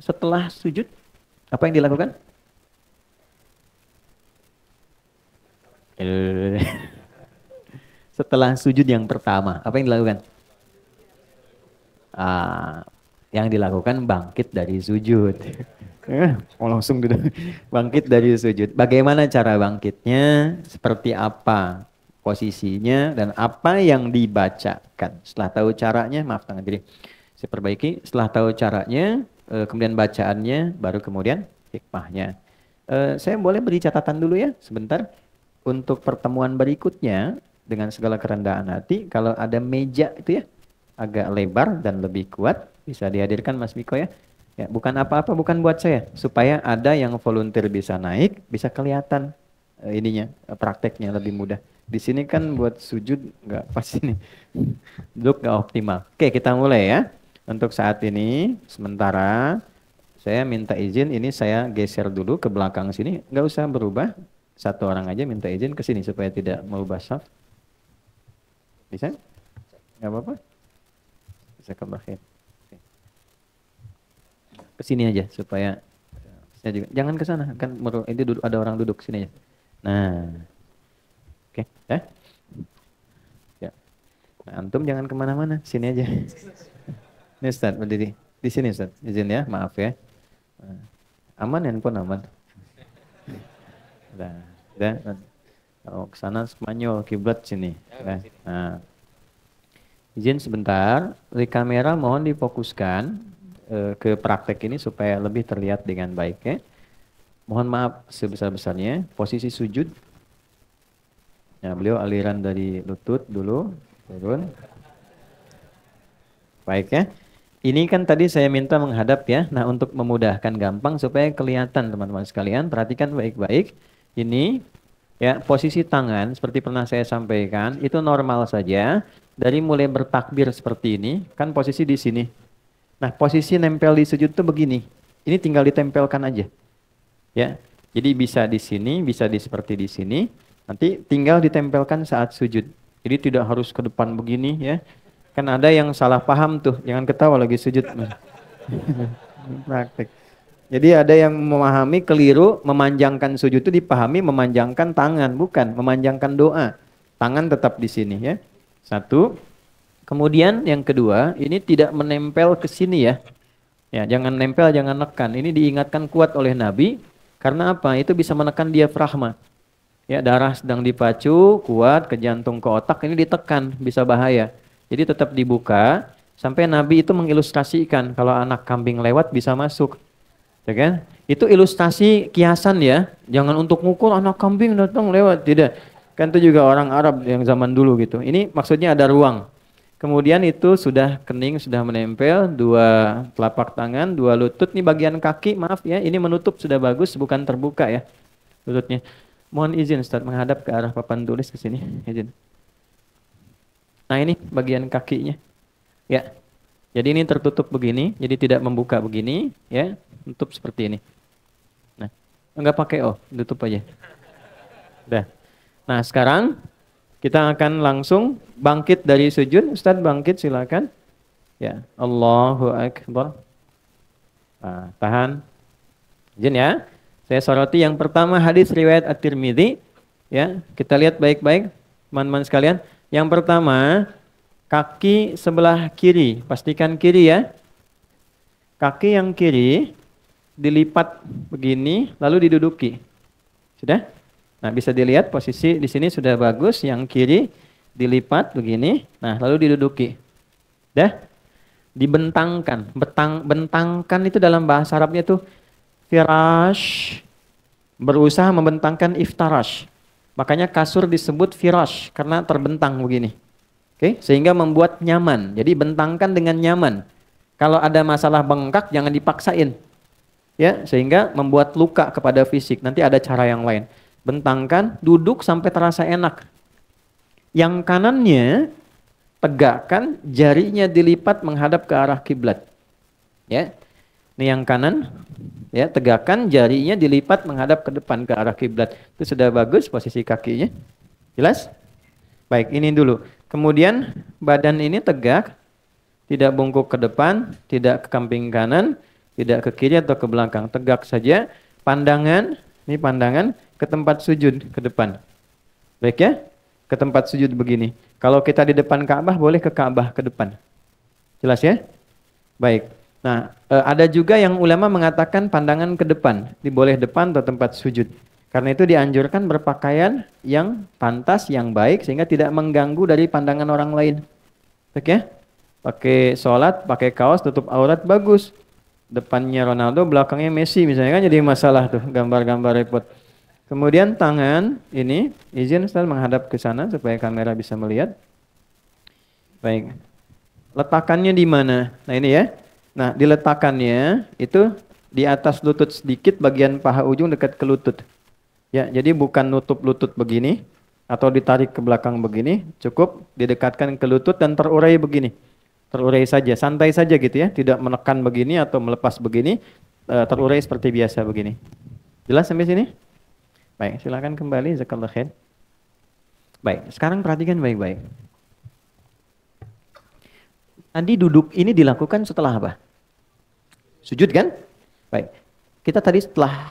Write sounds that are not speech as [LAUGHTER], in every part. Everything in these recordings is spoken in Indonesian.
setelah sujud apa yang dilakukan? [LAUGHS] setelah sujud yang pertama, apa yang dilakukan? Ah, yang dilakukan bangkit dari sujud. oh langsung gitu. [LAUGHS] Bangkit dari sujud. Bagaimana cara bangkitnya? Seperti apa posisinya dan apa yang dibacakan? Setelah tahu caranya, maaf tangan diri. Saya perbaiki. Setelah tahu caranya, Eh, kemudian bacaannya, baru kemudian hikmahnya. Eh, saya boleh beri catatan dulu ya, sebentar. Untuk pertemuan berikutnya, dengan segala kerendahan hati, kalau ada meja itu ya, agak lebar dan lebih kuat, bisa dihadirkan Mas Miko ya. Ya, bukan apa-apa, bukan buat saya, supaya ada yang volunteer bisa naik, bisa kelihatan e, ininya prakteknya lebih mudah. Di sini kan buat sujud nggak pas ini, [LAUGHS] duduk nggak optimal. Oke, kita mulai ya. Untuk saat ini, sementara saya minta izin ini saya geser dulu ke belakang sini. Nggak usah berubah. Satu orang aja minta izin ke sini supaya tidak merubah saf. Bisa? Nggak apa-apa? Bisa ke belakang. Ke sini aja supaya saya juga. Jangan ke sana, kan ini duduk, ada orang duduk sini aja. Nah. Oke, okay. Ya? ya. Nah, antum jangan kemana-mana, sini aja. Ini Ustaz, berdiri. Di sini Ustaz, izin ya, maaf ya. Eh, aman handphone aman. Udah, udah. Kalau ke sana Spanyol, kiblat sini. Ya, nah. Izin sebentar, di kamera mohon difokuskan eh, ke praktek ini supaya lebih terlihat dengan baik ya. Mohon maaf sebesar-besarnya, posisi sujud. Ya, beliau aliran dari lutut dulu, turun. Baik ya. Ini kan tadi saya minta menghadap ya. Nah, untuk memudahkan gampang supaya kelihatan teman-teman sekalian, perhatikan baik-baik. Ini ya, posisi tangan seperti pernah saya sampaikan, itu normal saja. Dari mulai bertakbir seperti ini, kan posisi di sini. Nah, posisi nempel di sujud tuh begini. Ini tinggal ditempelkan aja. Ya. Jadi bisa di sini, bisa di seperti di sini. Nanti tinggal ditempelkan saat sujud. Jadi tidak harus ke depan begini ya Kan ada yang salah paham tuh, jangan ketawa lagi sujud. [LAUGHS] Praktik. Jadi ada yang memahami keliru, memanjangkan sujud itu dipahami memanjangkan tangan, bukan memanjangkan doa. Tangan tetap di sini ya. Satu. Kemudian yang kedua, ini tidak menempel ke sini ya. Ya, jangan nempel, jangan nekan. Ini diingatkan kuat oleh Nabi karena apa? Itu bisa menekan diafragma. Ya, darah sedang dipacu, kuat ke jantung, ke otak, ini ditekan, bisa bahaya. Jadi tetap dibuka sampai Nabi itu mengilustrasikan kalau anak kambing lewat bisa masuk. Ya kan? Itu ilustrasi kiasan ya. Jangan untuk ngukur anak kambing datang lewat, tidak. Kan itu juga orang Arab yang zaman dulu gitu. Ini maksudnya ada ruang. Kemudian itu sudah kening, sudah menempel, dua telapak tangan, dua lutut, nih bagian kaki, maaf ya, ini menutup sudah bagus, bukan terbuka ya lututnya. Mohon izin Ustaz menghadap ke arah papan tulis ke sini. Izin. Nah ini bagian kakinya. Ya. Jadi ini tertutup begini, jadi tidak membuka begini, ya, tutup seperti ini. Nah, enggak pakai oh, tutup aja. Udah. Nah, sekarang kita akan langsung bangkit dari sujud. Ustaz bangkit silakan. Ya, Allahu akbar. Nah, tahan. Izin ya. Saya soroti yang pertama hadis riwayat At-Tirmidzi ya. Kita lihat baik-baik teman-teman sekalian. Yang pertama, kaki sebelah kiri, pastikan kiri ya. Kaki yang kiri dilipat begini lalu diduduki. Sudah? Nah, bisa dilihat posisi di sini sudah bagus, yang kiri dilipat begini, nah lalu diduduki. Dah? Dibentangkan. Betang bentangkan itu dalam bahasa Arabnya itu firash berusaha membentangkan iftarash. Makanya kasur disebut firash karena terbentang begini. Oke, okay? sehingga membuat nyaman. Jadi bentangkan dengan nyaman. Kalau ada masalah bengkak jangan dipaksain. Ya, sehingga membuat luka kepada fisik. Nanti ada cara yang lain. Bentangkan, duduk sampai terasa enak. Yang kanannya tegakkan, jarinya dilipat menghadap ke arah kiblat. Ya. Ini yang kanan, ya tegakkan jarinya dilipat menghadap ke depan ke arah kiblat. Itu sudah bagus posisi kakinya. Jelas? Baik, ini dulu. Kemudian badan ini tegak, tidak bungkuk ke depan, tidak ke kamping kanan, tidak ke kiri atau ke belakang. Tegak saja. Pandangan, ini pandangan ke tempat sujud ke depan. Baik ya? Ke tempat sujud begini. Kalau kita di depan Ka'bah boleh ke Ka'bah ke depan. Jelas ya? Baik. Nah, eh, ada juga yang ulama mengatakan pandangan ke depan, diboleh depan atau tempat sujud. Karena itu dianjurkan berpakaian yang pantas, yang baik sehingga tidak mengganggu dari pandangan orang lain. Oke ya? Pakai sholat, pakai kaos, tutup aurat bagus. Depannya Ronaldo, belakangnya Messi misalnya kan jadi masalah tuh gambar-gambar repot. Kemudian tangan ini izin Ustaz menghadap ke sana supaya kamera bisa melihat. Baik. Letakannya di mana? Nah ini ya. Nah, diletakkannya itu di atas lutut sedikit bagian paha ujung dekat ke lutut. Ya, jadi bukan nutup lutut begini atau ditarik ke belakang begini, cukup didekatkan ke lutut dan terurai begini. Terurai saja, santai saja gitu ya, tidak menekan begini atau melepas begini, eh, terurai seperti biasa begini. Jelas sampai sini? Baik, silakan kembali zakallahu khair. Baik, sekarang perhatikan baik-baik. Tadi duduk ini dilakukan setelah apa? Sujud kan? Baik. Kita tadi setelah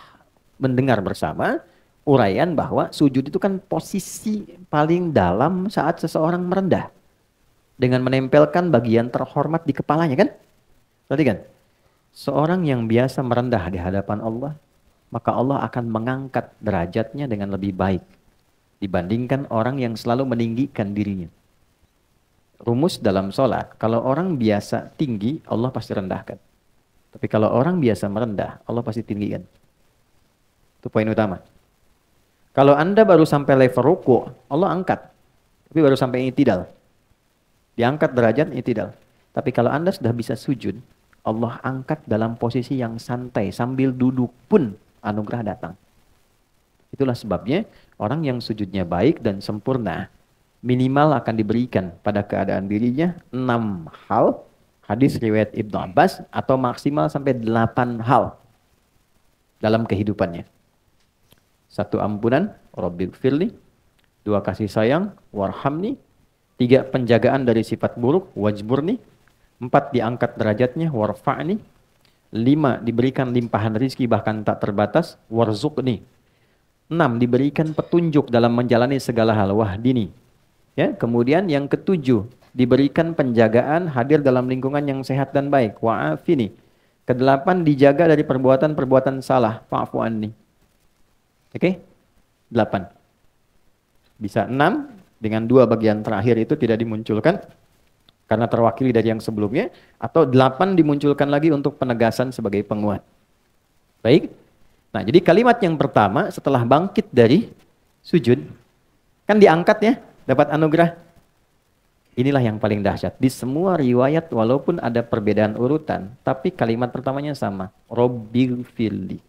mendengar bersama uraian bahwa sujud itu kan posisi paling dalam saat seseorang merendah dengan menempelkan bagian terhormat di kepalanya kan? Tadi kan? Seorang yang biasa merendah di hadapan Allah, maka Allah akan mengangkat derajatnya dengan lebih baik dibandingkan orang yang selalu meninggikan dirinya. Rumus dalam sholat, kalau orang biasa tinggi, Allah pasti rendahkan. Tapi kalau orang biasa merendah, Allah pasti tinggikan. Itu poin utama. Kalau Anda baru sampai level ruku, Allah angkat. Tapi baru sampai tidak. Diangkat derajat tidak. Tapi kalau Anda sudah bisa sujud, Allah angkat dalam posisi yang santai sambil duduk pun anugerah datang. Itulah sebabnya orang yang sujudnya baik dan sempurna minimal akan diberikan pada keadaan dirinya enam hal Hadis riwayat Ibnu Abbas atau maksimal sampai delapan hal dalam kehidupannya. Satu ampunan, Rabbi firli. Dua kasih sayang, warhamni. Tiga penjagaan dari sifat buruk, wajburni. Empat diangkat derajatnya, warfa'ni. Lima diberikan limpahan rizki bahkan tak terbatas, warzukni. Enam diberikan petunjuk dalam menjalani segala hal, wahdini. Ya, kemudian yang ketujuh diberikan penjagaan hadir dalam lingkungan yang sehat dan baik wa'afini kedelapan dijaga dari perbuatan-perbuatan salah fa'fu anni oke okay? delapan bisa enam dengan dua bagian terakhir itu tidak dimunculkan karena terwakili dari yang sebelumnya atau delapan dimunculkan lagi untuk penegasan sebagai penguat baik nah jadi kalimat yang pertama setelah bangkit dari sujud kan diangkat ya dapat anugerah Inilah yang paling dahsyat. Di semua riwayat walaupun ada perbedaan urutan, tapi kalimat pertamanya sama. Robbil firli.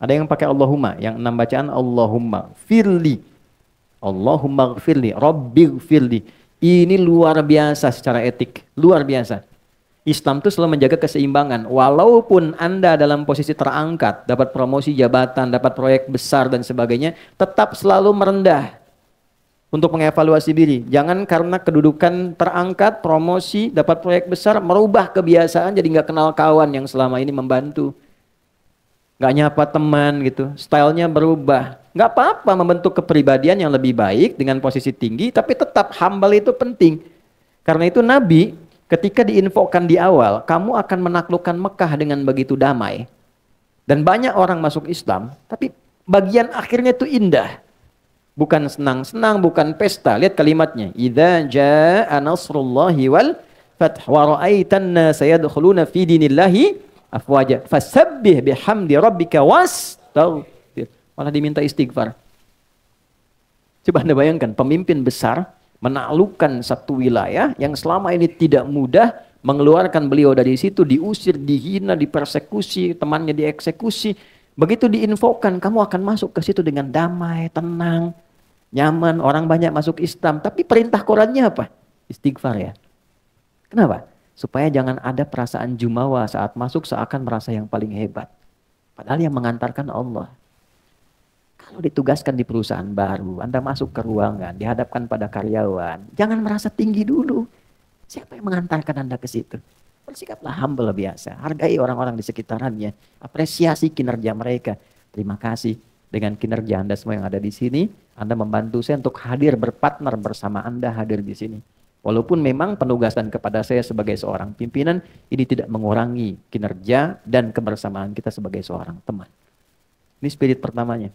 Ada yang pakai Allahumma, yang enam bacaan Allahumma firli. Allahumma firli, Robbil firli. Ini luar biasa secara etik, luar biasa. Islam itu selalu menjaga keseimbangan. Walaupun Anda dalam posisi terangkat, dapat promosi jabatan, dapat proyek besar dan sebagainya, tetap selalu merendah untuk mengevaluasi diri. Jangan karena kedudukan terangkat, promosi, dapat proyek besar, merubah kebiasaan jadi nggak kenal kawan yang selama ini membantu. Nggak nyapa teman gitu, stylenya berubah. Nggak apa-apa membentuk kepribadian yang lebih baik dengan posisi tinggi, tapi tetap humble itu penting. Karena itu Nabi ketika diinfokan di awal, kamu akan menaklukkan Mekah dengan begitu damai. Dan banyak orang masuk Islam, tapi bagian akhirnya itu indah bukan senang-senang, bukan pesta. Lihat kalimatnya. Idza jaa nasrullahi wal fath wa ra'aitan nasa yadkhuluna fi dinillahi afwaja fasabbih bihamdi rabbika wastaghfir. Malah diminta istighfar. Coba Anda bayangkan pemimpin besar menaklukkan satu wilayah yang selama ini tidak mudah mengeluarkan beliau dari situ diusir, dihina, dipersekusi, temannya dieksekusi. Begitu diinfokan kamu akan masuk ke situ dengan damai, tenang, nyaman, orang banyak masuk Islam. Tapi perintah Qurannya apa? Istighfar ya. Kenapa? Supaya jangan ada perasaan jumawa saat masuk seakan merasa yang paling hebat. Padahal yang mengantarkan Allah. Kalau ditugaskan di perusahaan baru, Anda masuk ke ruangan, dihadapkan pada karyawan, jangan merasa tinggi dulu. Siapa yang mengantarkan Anda ke situ? Bersikaplah humble biasa, hargai orang-orang di sekitarannya, apresiasi kinerja mereka. Terima kasih, dengan kinerja Anda semua yang ada di sini. Anda membantu saya untuk hadir berpartner bersama Anda hadir di sini. Walaupun memang penugasan kepada saya sebagai seorang pimpinan ini tidak mengurangi kinerja dan kebersamaan kita sebagai seorang teman. Ini spirit pertamanya.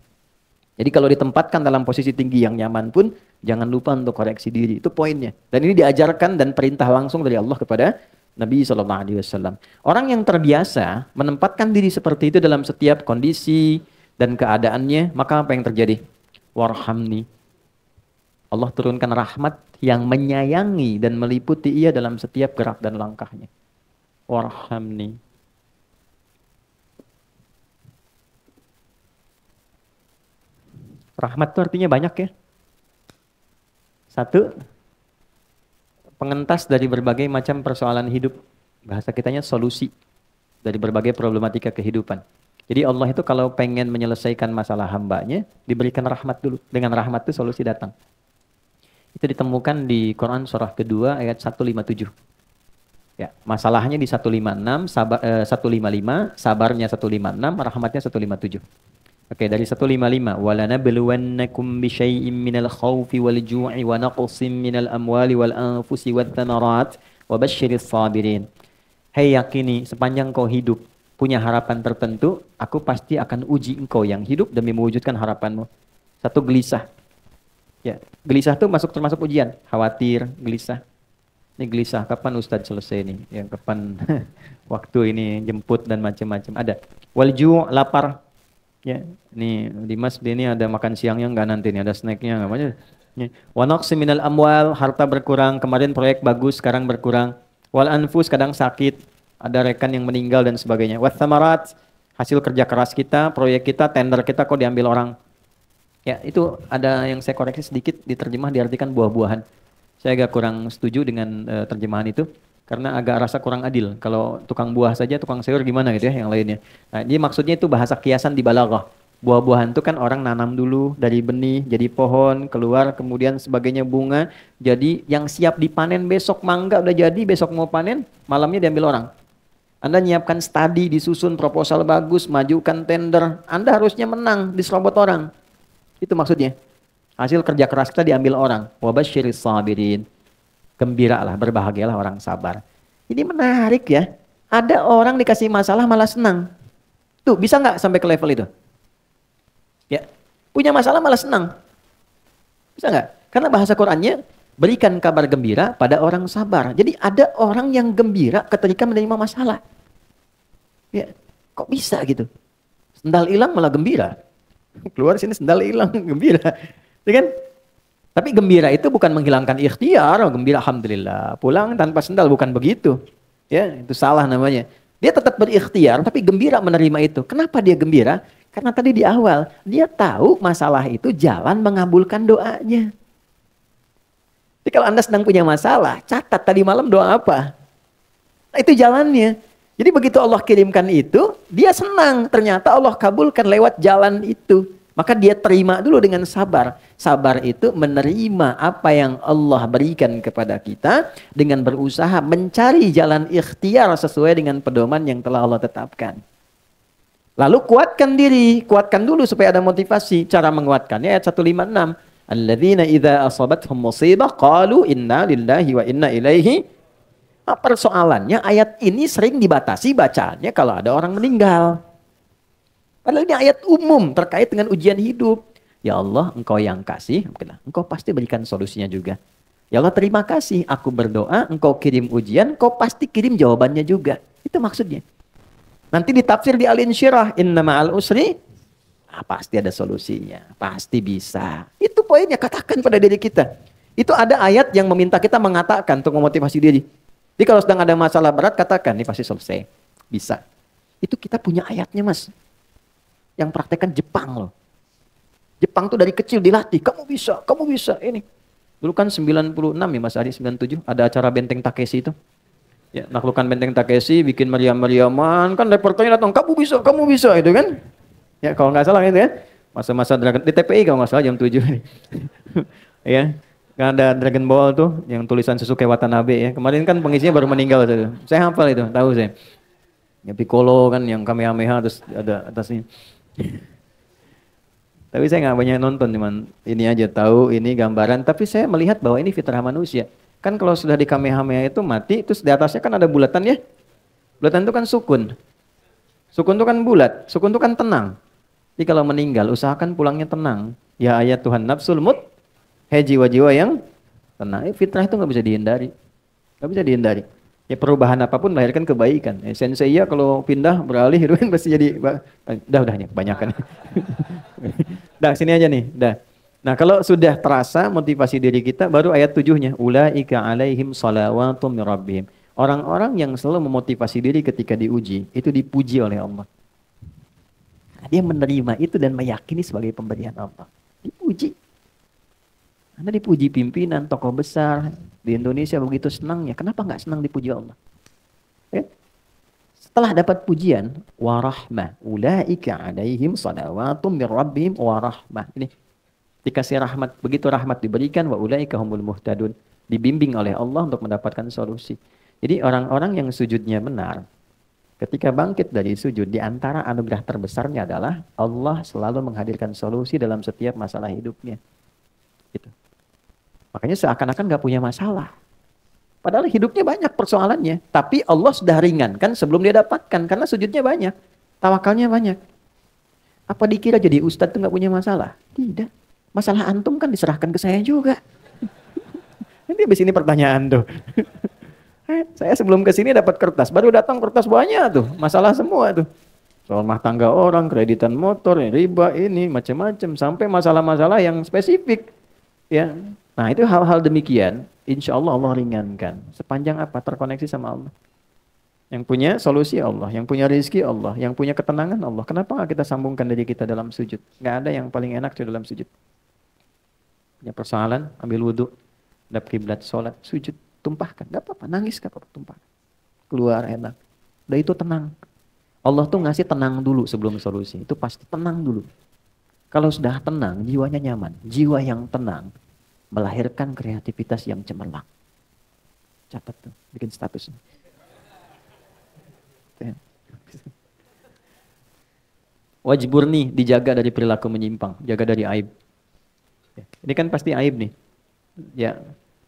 Jadi kalau ditempatkan dalam posisi tinggi yang nyaman pun jangan lupa untuk koreksi diri. Itu poinnya. Dan ini diajarkan dan perintah langsung dari Allah kepada Nabi saw. Orang yang terbiasa menempatkan diri seperti itu dalam setiap kondisi, dan keadaannya, maka apa yang terjadi? Warhamni. Allah turunkan rahmat yang menyayangi dan meliputi ia dalam setiap gerak dan langkahnya. Warhamni. Rahmat itu artinya banyak ya. Satu, pengentas dari berbagai macam persoalan hidup. Bahasa kitanya solusi dari berbagai problematika kehidupan. Jadi Allah itu kalau pengen menyelesaikan masalah hambanya, diberikan rahmat dulu. Dengan rahmat itu solusi datang. Itu ditemukan di Quran surah kedua ayat 157. Ya, masalahnya di 156, sabar, eh, 155, sabarnya 156, rahmatnya 157. Oke, dari 155, walana beluwannakum bisyai'im minal khawfi wal ju'i wa naqsim minal amwali wal anfusi wat thamarat wa basyiris sabirin. Hei yakini, sepanjang kau hidup, punya harapan tertentu, aku pasti akan uji engkau yang hidup demi mewujudkan harapanmu. Satu gelisah. Ya, gelisah itu masuk termasuk ujian, khawatir, gelisah. Ini gelisah kapan Ustadz selesai ini? Yang kapan [LAUGHS] waktu ini jemput dan macam-macam ada. Walju lapar. Ya, ini Dimas ini ada makan siangnya enggak nanti nih ada snacknya enggak banyak. Ya. Wanok seminal amwal, harta berkurang, kemarin proyek bagus sekarang berkurang. Wal anfus kadang sakit, ada rekan yang meninggal dan sebagainya. Wathamarat, hasil kerja keras kita, proyek kita, tender kita kok diambil orang. Ya, itu ada yang saya koreksi sedikit diterjemah diartikan buah-buahan. Saya agak kurang setuju dengan uh, terjemahan itu karena agak rasa kurang adil. Kalau tukang buah saja, tukang sayur gimana gitu ya yang lainnya. Nah, jadi maksudnya itu bahasa kiasan di balaghah. Buah-buahan itu kan orang nanam dulu dari benih jadi pohon, keluar kemudian sebagainya bunga. Jadi yang siap dipanen besok mangga udah jadi, besok mau panen, malamnya diambil orang. Anda nyiapkan studi, disusun proposal bagus, majukan tender. Anda harusnya menang, diserobot orang. Itu maksudnya. Hasil kerja keras kita diambil orang. Wabashiris sabirin. Gembiralah, berbahagialah orang sabar. Ini menarik ya. Ada orang dikasih masalah malah senang. Tuh, bisa nggak sampai ke level itu? Ya. Punya masalah malah senang. Bisa nggak? Karena bahasa Qurannya berikan kabar gembira pada orang sabar. Jadi ada orang yang gembira ketika menerima masalah. Ya, kok bisa gitu? Sendal hilang malah gembira. Keluar sini sendal hilang, [LAUGHS] gembira. Ya kan? Tapi gembira itu bukan menghilangkan ikhtiar, oh, gembira alhamdulillah. Pulang tanpa sendal bukan begitu. Ya, itu salah namanya. Dia tetap berikhtiar tapi gembira menerima itu. Kenapa dia gembira? Karena tadi di awal dia tahu masalah itu jalan mengabulkan doanya. Jadi kalau Anda sedang punya masalah, catat tadi malam doa apa. Nah, itu jalannya. Jadi begitu Allah kirimkan itu, dia senang. Ternyata Allah kabulkan lewat jalan itu. Maka dia terima dulu dengan sabar. Sabar itu menerima apa yang Allah berikan kepada kita dengan berusaha mencari jalan ikhtiar sesuai dengan pedoman yang telah Allah tetapkan. Lalu kuatkan diri, kuatkan dulu supaya ada motivasi. Cara menguatkannya ayat 156. Alladzina idza asabat musibah qalu inna lillahi wa inna ilaihi Nah, persoalannya ayat ini sering dibatasi bacanya kalau ada orang meninggal. Padahal ini ayat umum terkait dengan ujian hidup. Ya Allah, engkau yang kasih, engkau pasti berikan solusinya juga. Ya Allah, terima kasih. Aku berdoa, engkau kirim ujian, engkau pasti kirim jawabannya juga. Itu maksudnya. Nanti ditafsir di alin syirah inna ma'al usri, ah, pasti ada solusinya, pasti bisa. Itu poinnya, katakan pada diri kita. Itu ada ayat yang meminta kita mengatakan untuk memotivasi diri jadi kalau sedang ada masalah berat katakan ini pasti selesai. Bisa. Itu kita punya ayatnya mas. Yang praktekkan Jepang loh. Jepang tuh dari kecil dilatih. Kamu bisa, kamu bisa. Ini. Dulu kan 96 ya Mas Adi, 97. Ada acara Benteng Takeshi itu. Ya, naklukkan Benteng Takeshi, bikin meriam-meriaman. Kan reporternya datang, kamu bisa, kamu bisa. Itu kan. Ya kalau nggak salah itu ya kan. Masa-masa Dragon, di TPI kalau nggak salah jam 7. [LAUGHS] ya. Kan ada Dragon Ball tuh yang tulisan kewatan Watanabe ya. Kemarin kan pengisinya baru meninggal tuh. Saya hafal itu, tahu saya. Ya Piccolo kan yang kami Kamehameha terus ada atasnya. tapi saya nggak banyak nonton cuman ini aja tahu ini gambaran tapi saya melihat bahwa ini fitrah manusia. Kan kalau sudah di Kamehameha itu mati terus di atasnya kan ada bulatan ya. Bulatan itu kan sukun. Sukun itu kan bulat, sukun itu kan tenang. Jadi kalau meninggal usahakan pulangnya tenang. Ya ayat Tuhan nafsul mut Hei jiwa-jiwa yang tenang. Eh, fitrah itu nggak bisa dihindari. Nggak bisa dihindari. Ya perubahan apapun melahirkan kebaikan. Eh, sensei ya kalau pindah beralih [LAUGHS] itu kan pasti jadi eh, dah udah nih kebanyakan. [LAUGHS] dah sini aja nih. Dah. Nah, kalau sudah terasa motivasi diri kita baru ayat tujuhnya ulaika alaihim salawatum Orang-orang yang selalu memotivasi diri ketika diuji itu dipuji oleh Allah. Dia menerima itu dan meyakini sebagai pemberian Allah. Dipuji. Anda dipuji pimpinan, tokoh besar di Indonesia begitu senangnya. Kenapa nggak senang dipuji Allah? Ya. Setelah dapat pujian, warahmah. Ulaika alaihim salawatum min rabbihim warahmah. Ini dikasih rahmat. Begitu rahmat diberikan, wa ulaika humul muhtadun. Dibimbing oleh Allah untuk mendapatkan solusi. Jadi orang-orang yang sujudnya benar, Ketika bangkit dari sujud, di antara anugerah terbesarnya adalah Allah selalu menghadirkan solusi dalam setiap masalah hidupnya. Gitu. Makanya seakan-akan gak punya masalah. Padahal hidupnya banyak persoalannya. Tapi Allah sudah ringankan sebelum dia dapatkan. Karena sujudnya banyak. Tawakalnya banyak. Apa dikira jadi ustadz itu nggak punya masalah? Tidak. Masalah antum kan diserahkan ke saya juga. [LAUGHS] Nanti habis ini pertanyaan tuh. [LAUGHS] Eh, saya sebelum ke sini dapat kertas. Baru datang kertas banyak tuh. Masalah semua tuh. Soal rumah tangga orang, kreditan motor, riba ini, macam-macam. Sampai masalah-masalah yang spesifik. Ya, Nah itu hal-hal demikian, insya Allah Allah ringankan. Sepanjang apa? Terkoneksi sama Allah. Yang punya solusi Allah, yang punya rezeki Allah, yang punya ketenangan Allah. Kenapa nggak kita sambungkan diri kita dalam sujud? Nggak ada yang paling enak di dalam sujud. Punya persoalan, ambil wudhu, dap kiblat, sholat, sujud, tumpahkan. Nggak apa-apa, nangis nggak apa-apa, tumpahkan. Keluar enak. Udah itu tenang. Allah tuh ngasih tenang dulu sebelum solusi. Itu pasti tenang dulu. Kalau sudah tenang, jiwanya nyaman. Jiwa yang tenang melahirkan kreativitas yang cemerlang. Catat tuh, bikin statusnya. Wajibur nih dijaga dari perilaku menyimpang, jaga dari aib. Ya, ini kan pasti aib nih. Ya,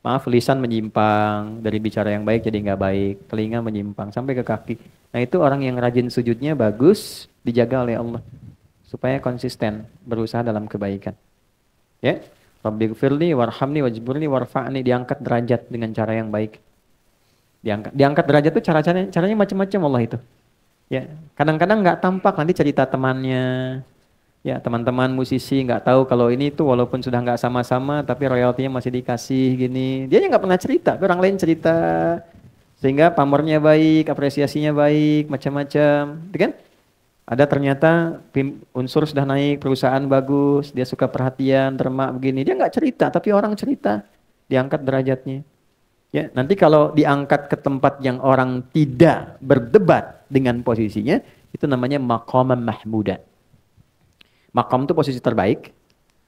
maaf lisan menyimpang dari bicara yang baik jadi nggak baik, telinga menyimpang sampai ke kaki. Nah itu orang yang rajin sujudnya bagus, dijaga oleh Allah supaya konsisten berusaha dalam kebaikan. Ya, Rabbi gfirli warhamni wajburni warfa'ni diangkat derajat dengan cara yang baik. Diangkat, diangkat derajat itu cara-caranya caranya macam-macam Allah itu. Ya, kadang-kadang nggak -kadang tampak nanti cerita temannya. Ya, teman-teman musisi nggak tahu kalau ini tuh walaupun sudah nggak sama-sama tapi royaltinya masih dikasih gini. Dia nggak pernah cerita, tapi orang lain cerita. Sehingga pamornya baik, apresiasinya baik, macam-macam. Gitu kan? -macam. Ada ternyata unsur sudah naik, perusahaan bagus, dia suka perhatian, termak begini. Dia nggak cerita, tapi orang cerita. Diangkat derajatnya. Ya, nanti kalau diangkat ke tempat yang orang tidak berdebat dengan posisinya, itu namanya maqam mahmuda. Maqam itu posisi terbaik.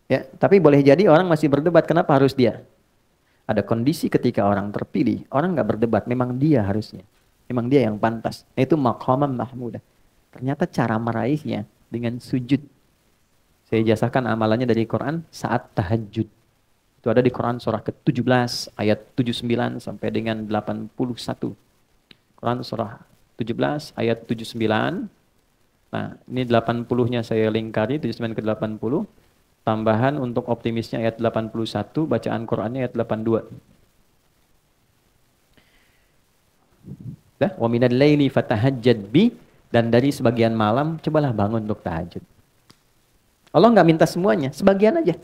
Ya, tapi boleh jadi orang masih berdebat kenapa harus dia? Ada kondisi ketika orang terpilih, orang nggak berdebat, memang dia harusnya. Memang dia yang pantas. Nah, itu maqam mahmuda. Ternyata cara meraihnya dengan sujud. Saya jasakan amalannya dari Quran saat tahajud. Itu ada di Quran surah ke-17 ayat 79 sampai dengan 81. Quran surah 17 ayat 79. Nah, ini 80-nya saya lingkari 79 ke 80. Tambahan untuk optimisnya ayat 81, bacaan Qur'annya ayat 82. Dah, wa minal laili fatahajjad bi dan dari sebagian malam, cobalah bangun untuk tahajud. Allah nggak minta semuanya, sebagian aja.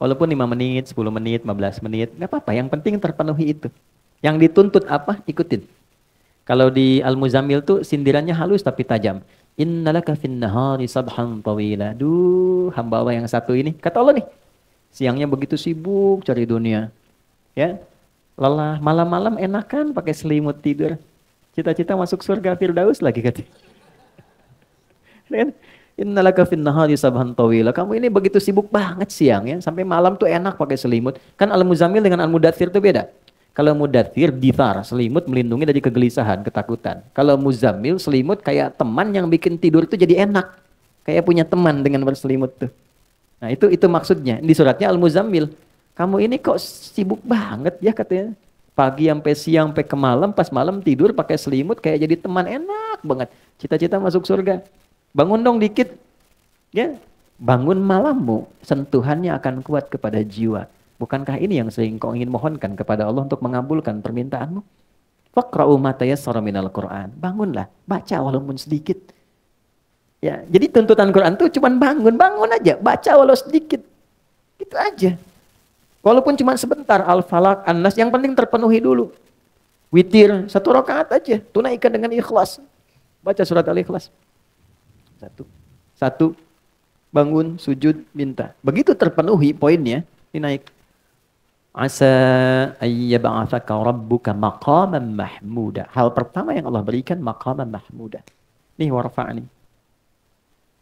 Walaupun 5 menit, 10 menit, 15 menit, nggak apa-apa. Yang penting terpenuhi itu. Yang dituntut apa? Ikutin. Kalau di Al-Muzammil tuh sindirannya halus tapi tajam. Innalaka finnahari sabhan tawila. Duh, hamba Allah yang satu ini. Kata Allah nih, siangnya begitu sibuk cari dunia. Ya, lelah. Malam-malam enakan pakai selimut tidur. Cita-cita masuk surga Firdaus lagi katanya. Innalaka finnahari sabhan tawila. Kamu ini begitu sibuk banget siang ya. Sampai malam tuh enak pakai selimut. Kan al muzamil dengan al-mudathir itu beda. Kalau mudathir, ditar, selimut melindungi dari kegelisahan, ketakutan. Kalau muzamil, selimut kayak teman yang bikin tidur itu jadi enak. Kayak punya teman dengan berselimut tuh. Nah itu itu maksudnya. Di suratnya al muzamil Kamu ini kok sibuk banget ya katanya. Pagi sampai siang sampai ke malam, pas malam tidur pakai selimut kayak jadi teman enak banget. Cita-cita masuk surga bangun dong dikit. Ya, bangun malammu, sentuhannya akan kuat kepada jiwa. Bukankah ini yang sering kau ingin mohonkan kepada Allah untuk mengabulkan permintaanmu? Faqra'u ma minal Qur'an. Bangunlah, baca walaupun sedikit. Ya, jadi tuntutan Quran tuh cuma bangun, bangun aja, baca walau sedikit. Itu aja. Walaupun cuma sebentar al falak anas yang penting terpenuhi dulu. Witir satu rakaat aja, tunaikan dengan ikhlas. Baca surat Al-Ikhlas. Satu. Satu. Bangun, sujud, minta. Begitu terpenuhi poinnya, ini naik. Asa ayyab'athaka rabbuka maqaman mahmuda. Hal pertama yang Allah berikan maqaman mahmuda. Nih warfa'ni.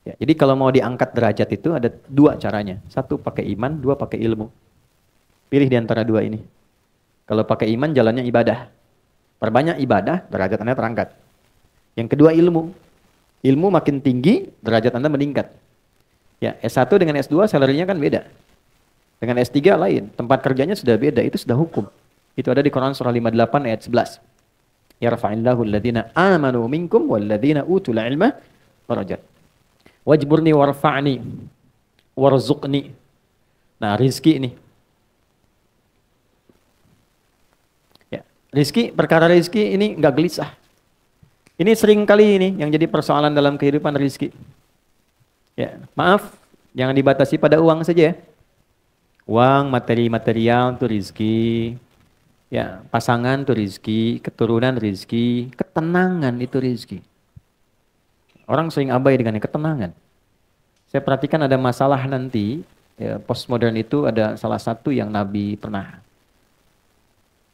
Ya, jadi kalau mau diangkat derajat itu ada dua caranya. Satu pakai iman, dua pakai ilmu. Pilih di antara dua ini. Kalau pakai iman jalannya ibadah. Perbanyak ibadah, derajatannya terangkat. Yang kedua ilmu ilmu makin tinggi, derajat Anda meningkat. Ya, S1 dengan S2 salarinya kan beda. Dengan S3 lain, tempat kerjanya sudah beda, itu sudah hukum. Itu ada di Quran surah 58 ayat 11. Ya rafa'illahu alladhina amanu minkum walladhina utul ilma warajat. Wajburni warfa'ni warzuqni. Nah, rizki ini. Ya, rizki, perkara rizki ini enggak gelisah. Ini sering kali ini yang jadi persoalan dalam kehidupan rizki. Ya, maaf, jangan dibatasi pada uang saja ya. Uang, materi material itu rizki. Ya, pasangan itu rizki, keturunan rizki, ketenangan itu rizki. Orang sering abai dengan ketenangan. Saya perhatikan ada masalah nanti, ya, postmodern itu ada salah satu yang Nabi pernah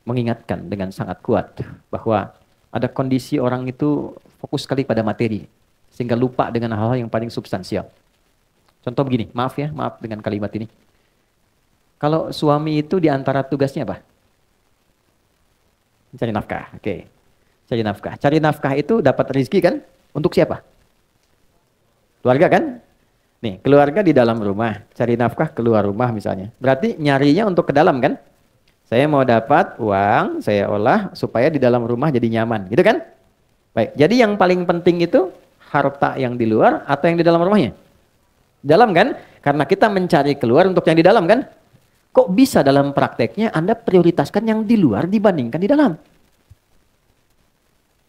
mengingatkan dengan sangat kuat bahwa ada kondisi orang itu fokus sekali pada materi sehingga lupa dengan hal-hal yang paling substansial. Contoh begini, maaf ya, maaf dengan kalimat ini. Kalau suami itu diantara tugasnya apa? Cari nafkah, oke. Okay. Cari nafkah. Cari nafkah itu dapat rezeki kan? Untuk siapa? Keluarga kan? Nih, keluarga di dalam rumah, cari nafkah keluar rumah misalnya. Berarti nyarinya untuk ke dalam kan? Saya mau dapat uang, saya olah supaya di dalam rumah jadi nyaman, gitu kan? Baik, jadi yang paling penting itu harta yang di luar atau yang di dalam rumahnya? Dalam kan? Karena kita mencari keluar untuk yang di dalam kan? Kok bisa dalam prakteknya Anda prioritaskan yang di luar dibandingkan di dalam?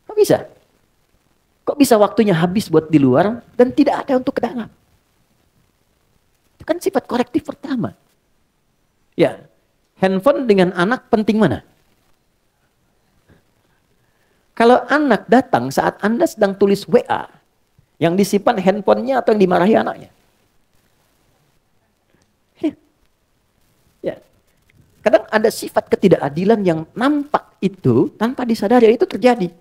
Kok bisa? Kok bisa waktunya habis buat di luar dan tidak ada untuk ke dalam? Itu kan sifat korektif pertama. Ya, handphone dengan anak penting mana? Kalau anak datang saat Anda sedang tulis WA, yang disimpan handphonenya atau yang dimarahi anaknya? Ya. Kadang ada sifat ketidakadilan yang nampak itu tanpa disadari itu terjadi.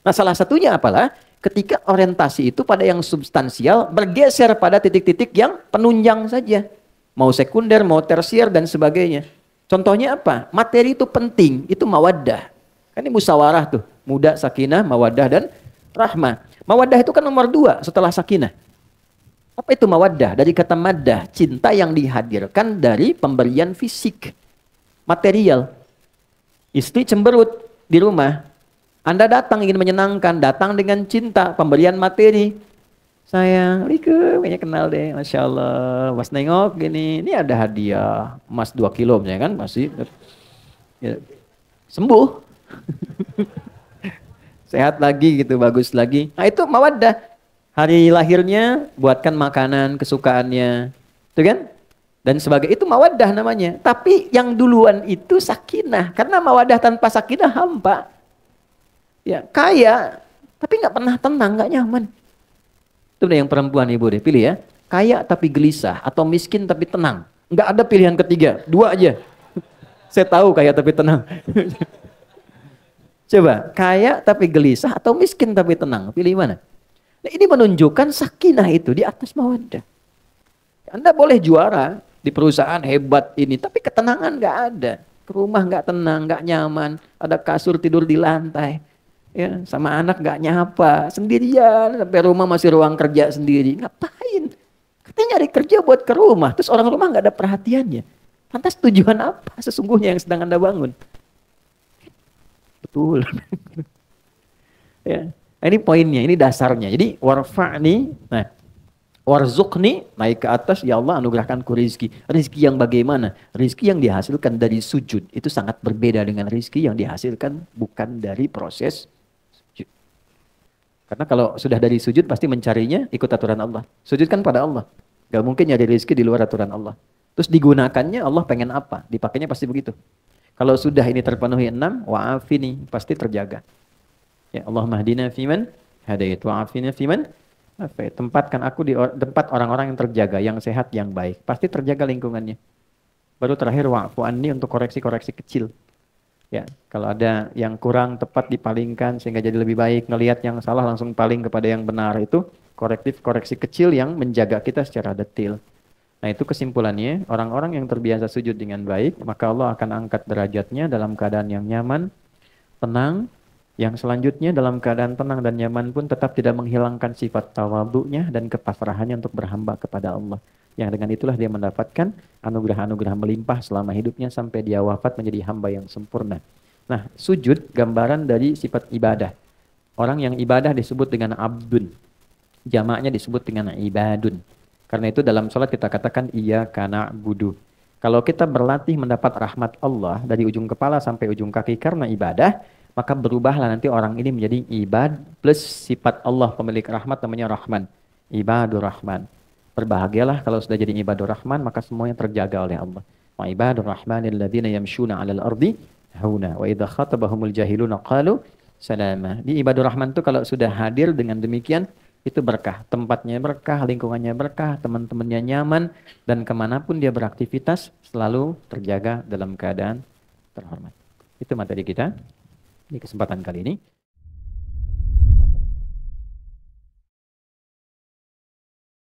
Nah salah satunya apalah ketika orientasi itu pada yang substansial bergeser pada titik-titik yang penunjang saja. Mau sekunder, mau tersier dan sebagainya. Contohnya apa? Materi itu penting, itu mawaddah. Kan ini musawarah tuh, muda, sakinah, mawaddah dan rahmah. Mawaddah itu kan nomor dua setelah sakinah. Apa itu mawaddah? Dari kata maddah, cinta yang dihadirkan dari pemberian fisik, material. Istri cemberut di rumah, Anda datang ingin menyenangkan, datang dengan cinta, pemberian materi sayang, Rike, kayaknya kenal deh, Masya Allah. Mas nengok gini, ini ada hadiah emas dua kilo misalnya kan, masih ya, sembuh. [LAUGHS] Sehat lagi gitu, bagus lagi. Nah itu mawaddah. Hari lahirnya buatkan makanan kesukaannya. Itu kan? Dan sebagai itu mawaddah namanya. Tapi yang duluan itu sakinah. Karena mawaddah tanpa sakinah hampa. Ya, kaya, tapi nggak pernah tenang, nggak nyaman. Itu yang perempuan ibu deh, pilih ya. Kaya tapi gelisah atau miskin tapi tenang. Enggak ada pilihan ketiga, dua aja. [LAUGHS] Saya tahu kaya tapi tenang. [LAUGHS] Coba, kaya tapi gelisah atau miskin tapi tenang, pilih mana? Nah, ini menunjukkan sakinah itu di atas mawaddah. Anda boleh juara di perusahaan hebat ini, tapi ketenangan nggak ada. rumah nggak tenang, nggak nyaman, ada kasur tidur di lantai ya sama anak gak nyapa sendirian sampai rumah masih ruang kerja sendiri ngapain katanya nyari kerja buat ke rumah terus orang rumah nggak ada perhatiannya lantas tujuan apa sesungguhnya yang sedang anda bangun betul [LAUGHS] ya nah, ini poinnya ini dasarnya jadi warfa'ni nah nih naik ke atas ya Allah anugerahkan ku rizki rizki yang bagaimana rizki yang dihasilkan dari sujud itu sangat berbeda dengan rizki yang dihasilkan bukan dari proses karena kalau sudah dari sujud pasti mencarinya ikut aturan Allah. Sujud kan pada Allah. Gak mungkin nyari rezeki di luar aturan Allah. Terus digunakannya Allah pengen apa? Dipakainya pasti begitu. Kalau sudah ini terpenuhi enam, wa'afini, pasti terjaga. Ya Allah mahdina fiman hadait wa'afina fiman apa tempatkan aku di tempat orang-orang yang terjaga, yang sehat, yang baik. Pasti terjaga lingkungannya. Baru terakhir wa'fu anni untuk koreksi-koreksi kecil. Ya, kalau ada yang kurang tepat dipalingkan sehingga jadi lebih baik, ngelihat yang salah langsung paling kepada yang benar itu korektif koreksi kecil yang menjaga kita secara detil. Nah, itu kesimpulannya, orang-orang yang terbiasa sujud dengan baik, maka Allah akan angkat derajatnya dalam keadaan yang nyaman, tenang, yang selanjutnya dalam keadaan tenang dan nyaman pun tetap tidak menghilangkan sifat tawadunya dan kepasrahannya untuk berhamba kepada Allah. Yang dengan itulah dia mendapatkan anugerah-anugerah melimpah selama hidupnya sampai dia wafat menjadi hamba yang sempurna. Nah, sujud gambaran dari sifat ibadah. Orang yang ibadah disebut dengan abdun. Jamaknya disebut dengan ibadun. Karena itu dalam sholat kita katakan iya karena budu. Kalau kita berlatih mendapat rahmat Allah dari ujung kepala sampai ujung kaki karena ibadah, maka berubahlah nanti orang ini menjadi ibad plus sifat Allah pemilik rahmat namanya Rahman. Ibadur Rahman. Berbahagialah kalau sudah jadi ibadur Rahman maka semuanya terjaga oleh Allah. Wa ibadur Rahmanil ladzina yamshuna 'alal ardi hauna wa idza khatabahumul jahiluna qalu salama. Di ibadur Rahman itu kalau sudah hadir dengan demikian itu berkah. Tempatnya berkah, lingkungannya berkah, teman-temannya nyaman, dan kemanapun dia beraktivitas selalu terjaga dalam keadaan terhormat. Itu materi kita di kesempatan kali ini.